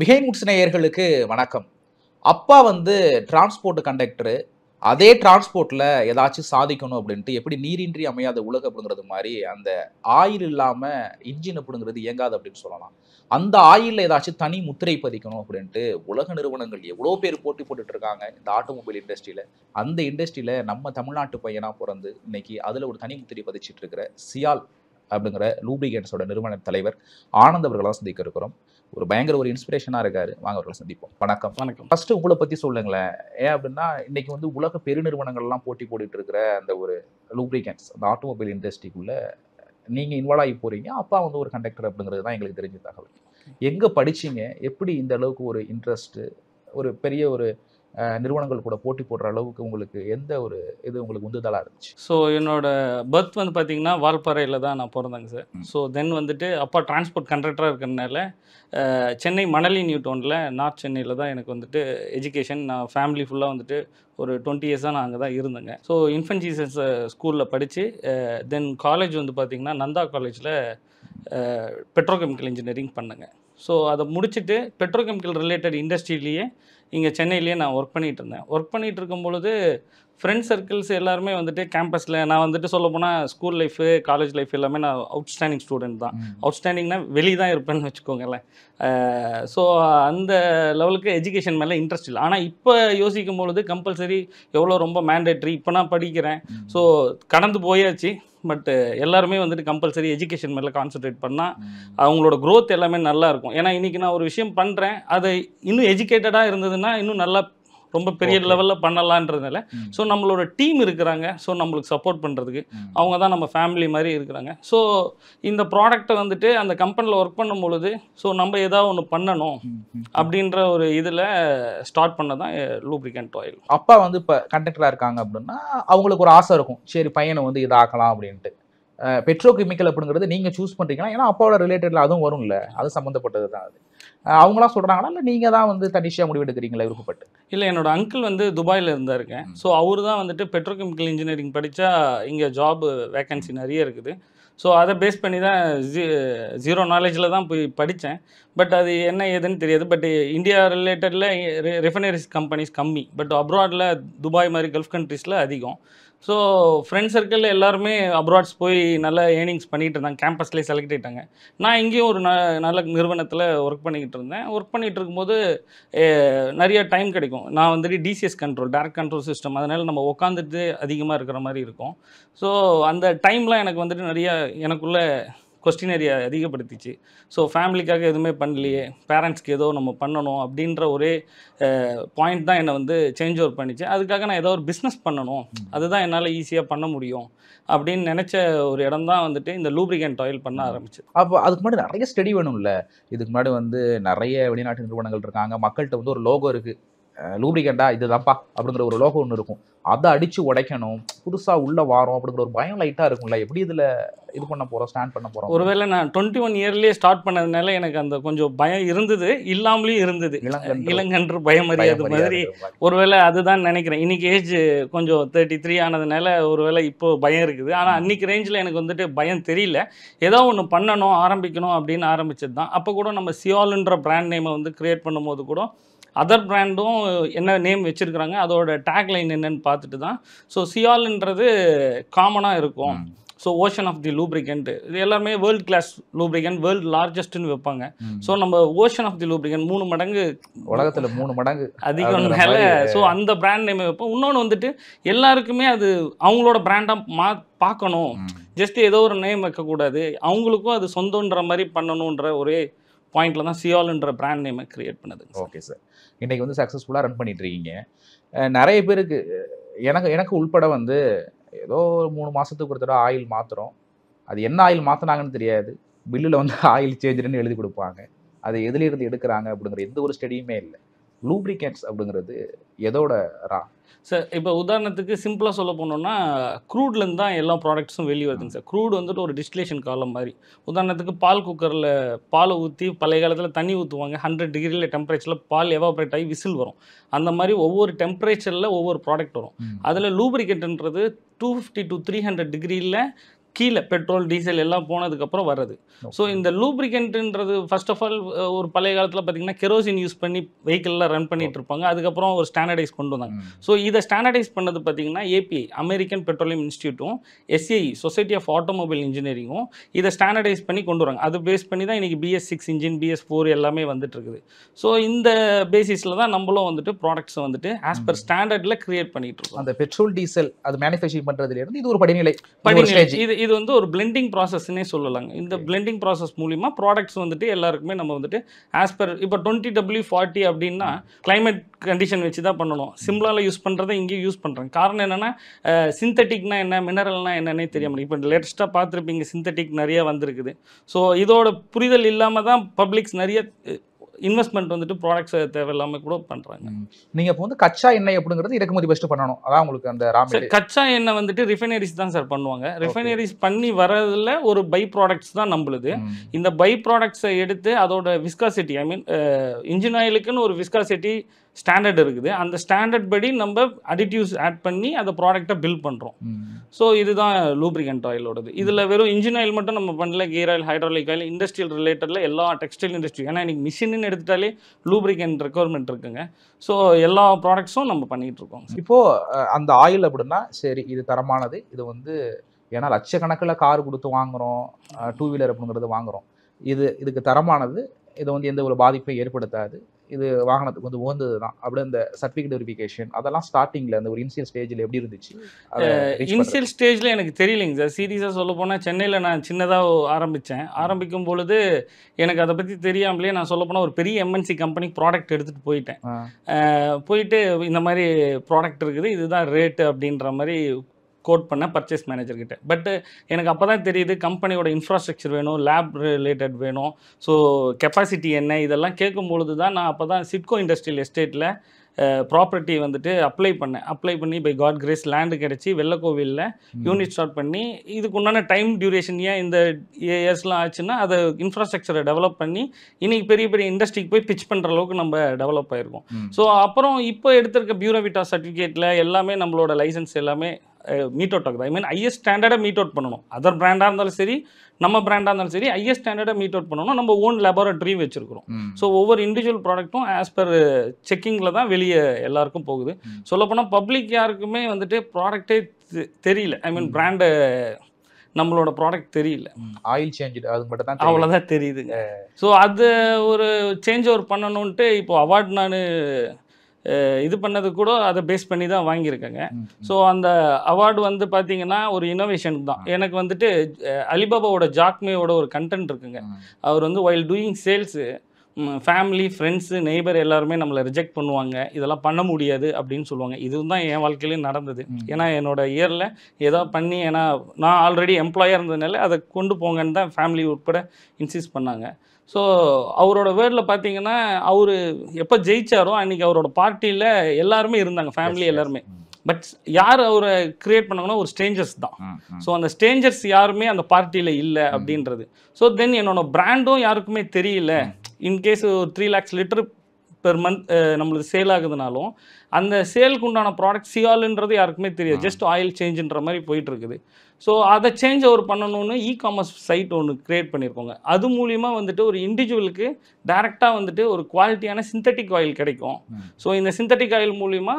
பிஹைமுட்ஸ் நேயர்களுக்கு வணக்கம் அப்பா வந்து டிரான்ஸ்போர்ட் கண்டக்டரு அதே டிரான்ஸ்போர்ட்டில் ஏதாச்சும் சாதிக்கணும் அப்படின்ட்டு எப்படி நீரின்றி அமையாத உலகம் அப்படிங்கிறது மாதிரி அந்த ஆயில் இல்லாமல் இன்ஜின் அப்படிங்கிறது இயங்காது அப்படின்னு சொல்லலாம் அந்த ஆயிலில் ஏதாச்சும் தனி முத்திரை பதிக்கணும் அப்படின்ட்டு உலக நிறுவனங்கள் எவ்வளோ பேர் போட்டி போட்டுட்ருக்காங்க இந்த ஆட்டோமொபைல் இண்டஸ்ட்ரியில் அந்த இண்டஸ்ட்ரியில் நம்ம தமிழ்நாட்டு பையனாக பிறந்து இன்னைக்கு அதில் ஒரு தனி முத்திரை பதிச்சிட்டு இருக்கிற சியால் அப்படிங்கிற லூப்ளிகேட்ஸோட நிறுவன தலைவர் ஆனந்த் அவர்களாக சந்திக்க இருக்கிறோம் ஒரு பயங்கர ஒரு இன்ஸ்பிரேஷனாக இருக்காரு வாங்க அவர்களை சந்திப்போம் வணக்கம் வணக்கம் ஃபர்ஸ்ட் உங்களை பற்றி சொல்லுங்களேன் ஏன் அப்படின்னா இன்னைக்கு வந்து உலக பெருநிறுவனங்கள்லாம் போட்டி போட்டுட்டு இருக்கிற அந்த ஒரு லூப்ளிகேட்ஸ் அந்த ஆட்டோமொபைல் இண்டஸ்ட்ரிக்குள்ள நீங்கள் இன்வால்வ் ஆகி போகிறீங்க அப்பா வந்து ஒரு கண்டக்டர் அப்படிங்கிறது தான் எங்களுக்கு தெரிஞ்ச தகவல் எங்கே படிச்சீங்க எப்படி இந்த அளவுக்கு ஒரு இன்ட்ரெஸ்ட்டு ஒரு பெரிய ஒரு நிறுவனங்கள் கூட போட்டி போடுற அளவுக்கு உங்களுக்கு எந்த ஒரு இது உங்களுக்கு உந்துதலாக இருந்துச்சு ஸோ என்னோட பர்த் வந்து பார்த்தீங்கன்னா வால்பாறையில் தான் நான் பிறந்தேங்க சார் ஸோ தென் வந்துட்டு அப்பா டிரான்ஸ்போர்ட் கண்டக்டராக இருக்கிறதுனால சென்னை மணலி நியூ டவுனில் நார்த் சென்னையில் தான் எனக்கு வந்துட்டு எஜுகேஷன் நான் ஃபேமிலி ஃபுல்லாக வந்துட்டு ஒரு டுவெண்ட்டி இயர்ஸாக நான் அங்கே தான் இருந்தேங்க ஸோ இன்ஃபன்ட் ஜீசஸ் ஸ்கூலில் படித்து தென் காலேஜ் வந்து பார்த்திங்கன்னா நந்தா காலேஜில் பெட்ரோகெமிக்கல் இன்ஜினியரிங் பண்ணேங்க ஸோ அதை முடிச்சுட்டு பெட்ரோகெமிக்கல் ரிலேட்டட் இண்டஸ்ட்ரியிலேயே இங்கே சென்னையிலேயே நான் ஒர்க் பண்ணிகிட்டு இருந்தேன் ஒர்க் பண்ணிகிட்டு இருக்கும் பொழுது ஃப்ரெண்ட்ஸ் சர்க்கிள்ஸ் எல்லாருமே வந்துட்டு கேம்பஸில் நான் வந்துட்டு சொல்ல போனால் ஸ்கூல் லைஃபு காலேஜ் லைஃப் எல்லாமே நான் அவுட்ஸ்டாண்டிங் ஸ்டூடெண்ட் தான் ஸ்டாண்டிங்னா வெளியே தான் இருப்பேன்னு வச்சுக்கோங்களேன் ஸோ அந்த லெவலுக்கு எஜுகேஷன் மேலே இன்ட்ரெஸ்ட் இல்லை ஆனால் இப்போ யோசிக்கும் பொழுது கம்பல்சரி எவ்வளோ ரொம்ப மேண்டேட்ரி இப்போ நான் படிக்கிறேன் ஸோ கடந்து போயாச்சு பட்டு uh, எல்லாருமே வந்துட்டு கம்பல்சரி எஜுகேஷன் மேலே கான்சென்ட்ரேட் பண்ணால் அவங்களோட க்ரோத் எல்லாமே நல்லா இருக்கும் ஏன்னா இன்றைக்கி நான் ஒரு விஷயம் பண்ணுறேன் அதை இன்னும் எஜுகேட்டடாக இருந்ததுன்னா இன்னும் நல்லா ரொம்ப பெரிய லெவலில் பண்ணலான்றதுனால ஸோ நம்மளோட டீம் இருக்கிறாங்க ஸோ நம்மளுக்கு சப்போர்ட் பண்ணுறதுக்கு அவங்க தான் நம்ம ஃபேமிலி மாதிரி இருக்கிறாங்க ஸோ இந்த ப்ராடக்டை வந்துட்டு அந்த கம்பெனியில் ஒர்க் பண்ணும் பொழுது ஸோ நம்ம ஏதாவது ஒன்று பண்ணணும் அப்படின்ற ஒரு இதில் ஸ்டார்ட் பண்ண தான் லூப்ரிகன்ட் ஆயில் அப்பா வந்து இப்போ கண்டக்டராக இருக்காங்க அப்படின்னா அவங்களுக்கு ஒரு ஆசை இருக்கும் சரி பையனை வந்து இதாக்கலாம் அப்படின்ட்டு பெட்ரோ கெமிக்கல் அப்படிங்கிறது நீங்கள் சூஸ் பண்ணுறீங்கன்னா ஏன்னா அப்பாவோட ரிலேட்டடில் அதுவும் வரும்ல அது சம்மந்தப்பட்டது தான் அது அவங்களாம் சொல்கிறாங்களா இல்லை நீங்கள் தான் வந்து தனிஷியாக முடிவெடுக்கிறீங்களா விருப்பப்பட்டு இல்லை என்னோட அங்கிள் வந்து துபாயில் இருந்தாருங்க ஸோ அவர் தான் வந்துட்டு பெட்ரோகெமிக்கல் இன்ஜினியரிங் படித்தா இங்கே ஜாப் வேக்கன்சி நிறைய இருக்குது ஸோ அதை பேஸ் பண்ணி தான் ஜீ ஜீரோ நாலேஜில் தான் போய் படித்தேன் பட் அது என்ன ஏதுன்னு தெரியாது பட் இந்தியா ரிலேட்டடில் ரிஃபைனரிஸ் கம்பெனிஸ் கம்மி பட் அப்ராடில் துபாய் மாதிரி கல்ஃப் கண்ட்ரீஸில் அதிகம் ஸோ ஃப்ரெண்ட் சர்க்கிளில் எல்லாருமே அப்ராட்ஸ் போய் நல்ல ஏர்னிங்ஸ் பண்ணிகிட்டு இருந்தாங்க கேம்பஸ்லேயே செலக்ட் ஆகிட்டாங்க நான் இங்கேயும் ஒரு ந நல்ல நிறுவனத்தில் ஒர்க் பண்ணிக்கிட்டு இருந்தேன் ஒர்க் பண்ணிகிட்டு இருக்கும்போது நிறைய டைம் கிடைக்கும் நான் வந்துட்டு DCS control direct control system அதனால் நம்ம உட்காந்துட்டு அதிகமாக இருக்கிற மாதிரி இருக்கும் ஸோ அந்த டைம்லாம் எனக்கு வந்துட்டு நிறையா எனக்குள்ளே கொஸ்டினரி அதிகப்படுத்திச்சு ஸோ ஃபேமிலிக்காக எதுவுமே பண்ணலையே பேரண்ட்ஸ்க்கு ஏதோ நம்ம பண்ணணும் அப்படின்ற ஒரே பாயிண்ட் தான் என்னை வந்து சேஞ்ச் ஓவர் பண்ணிச்சு அதுக்காக நான் ஏதோ ஒரு பிஸ்னஸ் பண்ணணும் அதுதான் என்னால் ஈஸியாக பண்ண முடியும் அப்படின்னு நினச்ச ஒரு இடம் தான் வந்துட்டு இந்த லூப்ரிகன் டாயில் பண்ண ஆரம்பிச்சு அப்போ அதுக்கு முன்னாடி நிறைய ஸ்டடி வேணும்ல இதுக்கு முன்னாடி வந்து நிறைய வெளிநாட்டு நிறுவனங்கள் இருக்காங்க மக்கள்கிட்ட வந்து ஒரு லோகோ இருக்குது லூப்ரிகண்டா இதுதான்ப்பா அப்படிங்கிற ஒரு லோகோ ஒன்று இருக்கும் அதை அடித்து உடைக்கணும் புதுசாக உள்ளே வாரோம் அப்படிங்கிற ஒரு பயம் லைட்டாக இருக்கும்ல எப்படி இதில் இது பண்ண போகிறோம் ஸ்டாண்ட் பண்ண போகிறோம் ஒருவேளை நான் டுவெண்ட்டி ஒன் இயர்லேயே ஸ்டார்ட் பண்ணதுனால எனக்கு அந்த கொஞ்சம் பயம் இருந்தது இல்லாமலேயும் இருந்தது இளங்கன்று பயம் அறியாத மாதிரி ஒருவேளை அதுதான் நினைக்கிறேன் இன்னைக்கு ஏஜ் கொஞ்சம் தேர்ட்டி த்ரீ ஆனதுனால ஒருவேளை இப்போ பயம் இருக்குது ஆனால் அன்றைக்கி ரேஞ்சில் எனக்கு வந்துட்டு பயம் தெரியல ஏதோ ஒன்று பண்ணணும் ஆரம்பிக்கணும் அப்படின்னு ஆரம்பிச்சது தான் அப்போ கூட நம்ம சியாலுன்ற பிராண்ட் நேமை வந்து க்ரியேட் பண்ணும்போது கூட அதர் பிராண்டும் என்ன நேம் வச்சுருக்குறாங்க அதோட டேக்லைன் என்னன்னு பார்த்துட்டு தான் ஸோ சியால்ன்றது காமனாக இருக்கும் so ocean of the lubricant இது எல்லாமே வேர்ல்டு கிளாஸ் லூப்ரிகன் வேர்ல்டு லார்ஜஸ்ட்னு வைப்பாங்க ஸோ நம்ம ஓஷன் ஆஃப் தி லூப்ரிகன் மூணு மடங்கு உலகத்தில் மூணு மடங்கு அதிகம் மேலே ஸோ அந்த பிராண்ட் நேம் வைப்போம் இன்னொன்று வந்துட்டு எல்லாருக்குமே அது அவங்களோட பிராண்டாக மா பார்க்கணும் ஜஸ்ட் ஏதோ ஒரு நேம் வைக்கக்கூடாது அவங்களுக்கும் அது சொந்தன்ற மாதிரி பண்ணணுன்ற ஒரே பாயிண்டில் தான் சியால்ன்ற பிராண்ட் நேமை கிரியேட் பண்ணுது ஓகே சார் இன்றைக்கி வந்து சக்ஸஸ்ஃபுல்லாக ரன் பண்ணிட்டுருக்கீங்க நிறைய பேருக்கு எனக்கு எனக்கு உள்பட வந்து ஏதோ ஒரு மூணு மாதத்துக்கு ஒரு தடவை ஆயில் மாத்துறோம் அது என்ன ஆயில் மாற்றினாங்கன்னு தெரியாது பில்லில் வந்து ஆயில் சேஞ்சுன்னு எழுதி கொடுப்பாங்க அது எதுலேருந்து எடுக்கிறாங்க அப்படிங்கிற எந்த ஒரு ஸ்டடியுமே இல்லை லூப்ரிகேட்ஸ் அப்படிங்கிறது எதோட ரா சார் இப்போ உதாரணத்துக்கு சிம்பிளாக சொல்ல போனோம்னா க்ரூட்லேருந்து தான் எல்லா ப்ராடக்ட்ஸும் வெளியே வருதுங்க சார் க்ரூட் வந்துட்டு ஒரு டிஸ்டிலேஷன் காலம் மாதிரி உதாரணத்துக்கு பால் குக்கரில் பாலை ஊற்றி பழைய காலத்தில் தண்ணி ஊற்றுவாங்க ஹண்ட்ரட் டிகிரியில் டெம்பரேச்சரில் பால் எவாப்ரேட் ஆகி விசில் வரும் அந்த மாதிரி ஒவ்வொரு டெம்பரேச்சரில் ஒவ்வொரு ப்ராடக்ட் வரும் அதில் லூப்ரிகேட்டுன்றது two fifty to three hundred டிகிரியில் கீழே பெட்ரோல் டீசல் எல்லாம் போனதுக்கப்புறம் வர்றது ஸோ இந்த லூப்ரிகன்ட்ன்றது ஃபர்ஸ்ட் ஆஃப் ஆல் ஒரு பழைய காலத்தில் பார்த்தீங்கன்னா கெரோசின் யூஸ் பண்ணி வெஹிக்கிளில் ரன் பண்ணிட்டு இருப்பாங்க அதுக்கப்புறம் ஒரு ஸ்டாண்டர்டைஸ் கொண்டு வந்தாங்க ஸோ இதை ஸ்டாண்டர்டைஸ் பண்ணது பார்த்தீங்கன்னா ஏபிஐ அமெரிக்கன் பெட்ரோலியம் இன்ஸ்டியூட்டும் எஸ்ஏஇ சொசைட்டி ஆஃப் ஆட்டோமொபைல் இன்ஜினியரிங்கும் இதை ஸ்டாண்டர்டைஸ் பண்ணி கொண்டு வராங்க அது பேஸ் பண்ணி தான் இன்றைக்கி BS six engine BS four எல்லாமே வந்துட்டு இருக்குது ஸோ இந்த பேசிஸில் தான் நம்மளும் வந்துட்டு ப்ராடக்ட்ஸ் வந்துட்டு ஆஸ் பர் ஸ்டாண்டர்டில் கிரியேட் பண்ணிட்டு இருக்கோம் அந்த பெட்ரோல் டீசல் அது மேனுஃபேக்சரிங் பண்ணுறதுலேருந்து இது ஒரு படிநிலை படிநிலை இது இது வந்து ஒரு பிளெண்டிங் ப்ராசஸ்ன்னே சொல்லலாங்க இந்த பிளெண்டிங் ப்ராசஸ் மூலிமா ப்ராடக்ட்ஸ் வந்துட்டு எல்லாருக்குமே நம்ம வந்துட்டு ஆஸ் பர் இப்போ டுவெண்ட்டி டபிள்யூ ஃபார்ட்டி அப்படின்னா கிளைமேட் கண்டிஷன் வச்சு தான் பண்ணணும் சிம்லாவில் யூஸ் பண்ணுறதை இங்கேயும் யூஸ் பண்ணுறேன் காரணம் என்னென்னா சிந்தட்டிக்னால் என்ன என்னென்னே என்னன்னே முடியும் இப்போ லேட்டஸ்ட்டாக பார்த்துருப்பீங்க சிந்தட்டிக் நிறைய வந்திருக்குது ஸோ இதோட புரிதல் இல்லாமல் தான் பப்ளிக்ஸ் நிறைய இன்வெஸ்ட்மெண்ட் வந்துட்டு ப்ராடக்ட்ஸ் தேவையில்லாமல் கூட பண்ணுறாங்க நீங்கள் இப்போ வந்து கச்சா எண்ணெய் அப்படிங்கிறது இறக்குமதி ஃபஸ்ட்டு பண்ணணும் அதான் உங்களுக்கு அந்த கச்சா எண்ணெய் வந்துட்டு ரிஃபைனரிஸ் தான் சார் பண்ணுவாங்க ரிஃபைனரிஸ் பண்ணி வரதுல ஒரு பை ப்ராடக்ட்ஸ் தான் நம்மளுது இந்த பை ப்ராடக்ட்ஸை எடுத்து அதோட விஸ்காசிட்டி ஐ மீன் இன்ஜின் ஆயிலுக்குன்னு ஒரு விஸ்காசிட்டி ஸ்டாண்டர்ட் இருக்குது அந்த ஸ்டாண்டர்ட் படி நம்ம அடிட்டிவ்ஸ் ஆட் பண்ணி அந்த ப்ராடக்டை பில்ட் பண்ணுறோம் ஸோ இதுதான் லூப்ரிகண்ட் ஆயிலோடது இதில் வெறும் இன்ஜின் ஆயில் மட்டும் நம்ம பண்ணல gear oil hydraulic oil industrial ரிலேட்டடில் எல்லா டெக்ஸ்டைல் இண்டஸ்ட்ரி ஏன்னா இன்றைக்கி மிஷின்னு எடுத்துட்டாலே லூப்ரிகண்ட் ரெக்குவயர்மெண்ட் இருக்குங்க ஸோ எல்லா ப்ராடக்ட்ஸும் நம்ம பண்ணிகிட்டு இருக்கோம் இப்போது அந்த ஆயில் அப்படின்னா சரி இது தரமானது இது வந்து ஏன்னா லட்சக்கணக்கில் கார் கொடுத்து வாங்குகிறோம் டூ வீலர் அப்படிங்கிறது வாங்குகிறோம் இது இதுக்கு தரமானது இது வந்து எந்த ஒரு பாதிப்பையும் ஏற்படுத்தாது இது வாகனத்துக்கு வந்து உகந்தது தான் அப்படியே அந்த சர்டிஃபிகேட் வெரிஃபிகேஷன் அதெல்லாம் ஸ்டார்டிங்கில் அந்த ஒரு இன்சியல் ஸ்டேஜில் எப்படி இருந்துச்சு இன்சியல் ஸ்டேஜில் எனக்கு தெரியலைங்க சார் சீரியஸாக சொல்ல போனால் சென்னையில் நான் சின்னதாக ஆரம்பித்தேன் ஆரம்பிக்கும் பொழுது எனக்கு அதை பற்றி தெரியாமலே நான் சொல்ல போனால் ஒரு பெரிய எம்என்சி கம்பெனி ப்ராடக்ட் எடுத்துகிட்டு போயிட்டேன் போயிட்டு இந்த மாதிரி ப்ராடக்ட் இருக்குது இதுதான் ரேட்டு அப்படின்ற மாதிரி கோட் பண்ணேன் பர்ச்சேஸ் மேனேஜர்கிட்ட பட்டு எனக்கு அப்போ தான் தெரியுது கம்பெனியோட இன்ஃப்ராஸ்ட்ரக்சர் வேணும் லேப் ரிலேட்டட் வேணும் ஸோ கெப்பாசிட்டி என்ன இதெல்லாம் கேட்கும்பொழுது தான் நான் அப்போ தான் சிட்கோ இண்டஸ்ட்ரியல் எஸ்டேட்டில் ப்ராப்பர்ட்டி வந்துட்டு அப்ளை பண்ணேன் அப்ளை பண்ணி பை காட் கிரேஸ் லேண்டு கிடச்சி வெள்ளக்கோவிலில் யூனிட் ஸ்டார்ட் பண்ணி இதுக்கு உண்டான டைம் டியூரேஷன் ஏன் இந்த இயர்ஸ்லாம் ஆச்சுன்னா அதை இன்ஃப்ராஸ்ட்ரக்சரை டெவலப் பண்ணி இன்றைக்கி பெரிய பெரிய இண்டஸ்ட்ரிக்கு போய் பிச் பண்ணுற அளவுக்கு நம்ம டெவலப் ஆகிருக்கோம் ஸோ அப்புறம் இப்போ எடுத்திருக்க பியூரோவிட்டா சர்டிஃபிகேட்டில் எல்லாமே நம்மளோட லைசன்ஸ் எல்லாமே மீட் அவுட் ஆகுது ஐ மீன் ஐஎஸ் ஸ்டாண்டர்டை மீட் அவுட் பண்ணணும் அதர் பிராண்டாக இருந்தாலும் சரி நம்ம பிராண்டாக இருந்தாலும் சரி ஐஎஸ் ஸ்டாண்டர்டை மீட் அவுட் பண்ணணும் நம்ம ஓன் லெபார்டரி வச்சிருக்கிறோம் ஸோ ஒவ்வொரு இண்டிவிஜுவல் ப்ராடக்ட்டும் ஆஸ் பர் செக்கிங்கில் தான் வெளியே எல்லாருக்கும் போகுது சொல்லப்போனால் பப்ளிக் யாருக்குமே வந்துட்டு ப்ராடக்டே தெரியல ஐ மீன் பிராண்டு நம்மளோட ப்ராடக்ட் தெரியல ஆயில் சேஞ்ச் அது மட்டும் தான் அவ்வளோதான் தெரியுதுங்க ஸோ அது ஒரு சேஞ்ச் ஒரு பண்ணணுன்ட்டு இப்போ அவார்ட் நான் இது பண்ணது கூட அதை பேஸ் பண்ணி தான் வாங்கியிருக்கேங்க ஸோ அந்த அவார்டு வந்து பார்த்தீங்கன்னா ஒரு இனோவேஷனுக்கு தான் எனக்கு வந்துட்டு அலிபாபாவோட ஜாக்மேவோட ஒரு கண்டென்ட் இருக்குங்க அவர் வந்து oil doing sales family friends neighbour எல்லாருமே நம்மளை ரிஜெக்ட் பண்ணுவாங்க இதெல்லாம் பண்ண முடியாது அப்படின்னு சொல்லுவாங்க இதுதான் என் வாழ்க்கையிலையும் நடந்தது ஏன்னா என்னோடய இயரில் ஏதோ பண்ணி ஏன்னா நான் ஆல்ரெடி எம்ப்ளாயாக இருந்ததுனால அதை கொண்டு போங்கன்னு தான் ஃபேமிலி உட்பட இன்சிஸ் பண்ணாங்க ஸோ அவரோட வேர்டில் பார்த்தீங்கன்னா அவர் எப்போ ஜெயிச்சாரோ அன்றைக்கி அவரோட பார்ட்டியில் எல்லாருமே இருந்தாங்க ஃபேமிலி எல்லாருமே பட் யார் அவரை கிரியேட் பண்ணாங்கன்னா ஒரு ஸ்ட்ரேஞ்சர்ஸ் தான் ஸோ அந்த ஸ்ட்ரேஞ்சர்ஸ் யாருமே அந்த பார்ட்டியில் இல்லை அப்படின்றது ஸோ தென் என்னோடய பிராண்டும் யாருக்குமே தெரியல இன்கேஸ் ஒரு three lakhs litre per month நம்மளுக்கு சேல் ஆகுதுனாலும் அந்த சேலுக்கு உண்டான ப்ராடக்ட் சியாலுன்றது யாருக்குமே தெரியாது ஜஸ்ட் ஆயில் சேஞ்சுன்ற மாதிரி போயிட்டு இருக்குது ஸோ அதை சேஞ்ச் அவர் பண்ணணும்னு இ காமர்ஸ் சைட் ஒன்று க்ரியேட் பண்ணியிருக்கோங்க அது மூலியமாக வந்துட்டு ஒரு இண்டிவிஜுவலுக்கு டைரெக்டாக வந்துட்டு ஒரு குவாலிட்டியான சிந்தட்டிக் ஆயில் கிடைக்கும் ஸோ இந்த சிந்தட்டிக் ஆயில் மூலிமா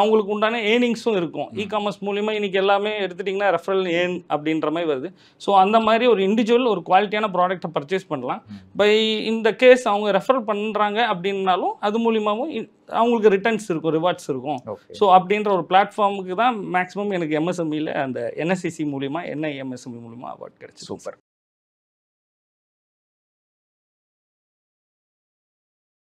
அவங்களுக்கு உண்டான ஏர்னிங்ஸும் இருக்கும் இ காமர்ஸ் மூலிமா இன்றைக்கி எல்லாமே எடுத்துட்டிங்கன்னா ரெஃபரல் ஏன் அப்படின்ற மாதிரி வருது ஸோ அந்த மாதிரி ஒரு இண்டிவிஜுவல் ஒரு குவாலிட்டியான ப்ராடக்ட்டை பர்ச்சேஸ் பண்ணலாம் பை இந்த கேஸ் அவங்க ரெஃபர் பண்ணுறாங்க அப்படின்னாலும் அது மூலிமாவும் அவங்களுக்கு ரிட்டர்ன்ஸ் இருக்கும் ரிவார்ட்ஸ் இருக்கும் ஸோ அப்படின்ற ஒரு பிளாட்ஃபார்முக்கு தான் மேக்ஸிமம் எனக்கு எம்எஸ்எம்இல e அந்த என்எஸ்சிசி மூலிமா என்ஐஎம்எஸ்எம்இ மூலியமா அவார்ட் e e கிடைச்சி சூப்பர்